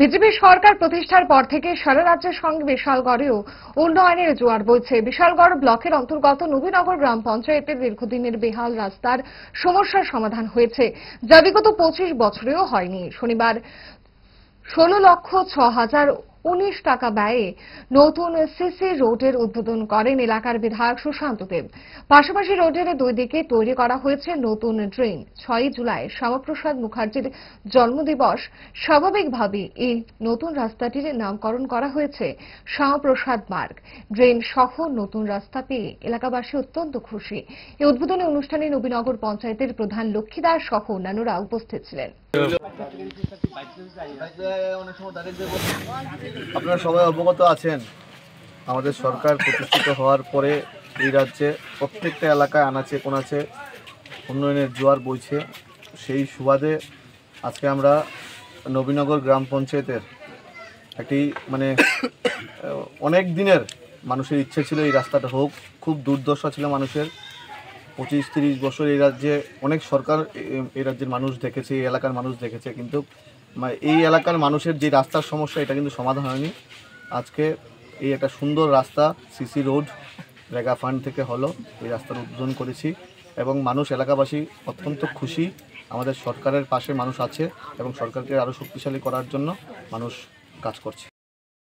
BJP সরকার প্রতিষ্ঠার পর থেকে সারা রাজ্যের সঙ্গে বিশালগড়েও উন্নয়নের জোয়ার বইছে বিশালগড় ব্লকের অন্তর্গত নবীনগর গ্রাম পঞ্চায়েতের দীর্ঘদিনের বেহাল রাস্তার সমস্যার সমাধান হয়েছে যা বিগত পঁচিশ বছরেও হয়নি শনিবার ষোলো লক্ষ ছ হাজার উনিশ টাকা ব্যয়ে নতুন সিসি রোডের উদ্বোধন করেন এলাকার বিধায়ক সুশান্ত দেব পাশাপাশি রোডের দুই দিকে তৈরি করা হয়েছে নতুন ড্রেন ছয়ই জুলাই শ্যামাপ্রসাদ মুখার্জির জন্মদিবস স্বাভাবিকভাবে এই নতুন রাস্তাটির নামকরণ করা হয়েছে শ্যামাপ্রসাদ মার্গ ড্রেন সহ নতুন রাস্তা পেয়ে এলাকাবাসী অত্যন্ত খুশি এই উদ্বোধনী অনুষ্ঠানে নবীনগর পঞ্চায়েতের প্রধান লক্ষ্মীদার সহ অন্যান্যরা উপস্থিত ছিলেন অনেক সময় আপনারা সবাই অবগত আছেন আমাদের সরকার প্রতিষ্ঠিত হওয়ার পরে এই রাজ্যে প্রত্যেকটা এলাকায় আনাচে কোনাচে উন্নয়নের জোয়ার বইছে সেই সুবাদে আজকে আমরা নবীনগর গ্রাম পঞ্চায়েতের একটি মানে অনেক দিনের মানুষের ইচ্ছে ছিল এই রাস্তাটা হোক খুব দুর্দশা ছিল মানুষের পঁচিশ তিরিশ বছর এই রাজ্যে অনেক সরকার এই রাজ্যের মানুষ দেখেছে এই এলাকার মানুষ দেখেছে কিন্তু মানে এই এলাকার মানুষের যে রাস্তার সমস্যা এটা কিন্তু সমাধান হয়নি আজকে এই একটা সুন্দর রাস্তা সিসি রোড রেগা ফান্ড থেকে হলো এই রাস্তার উদ্বোধন করেছি এবং মানুষ এলাকাবাসী অত্যন্ত খুশি আমাদের সরকারের পাশে মানুষ আছে এবং সরকারকে আরও শক্তিশালী করার জন্য মানুষ কাজ করছে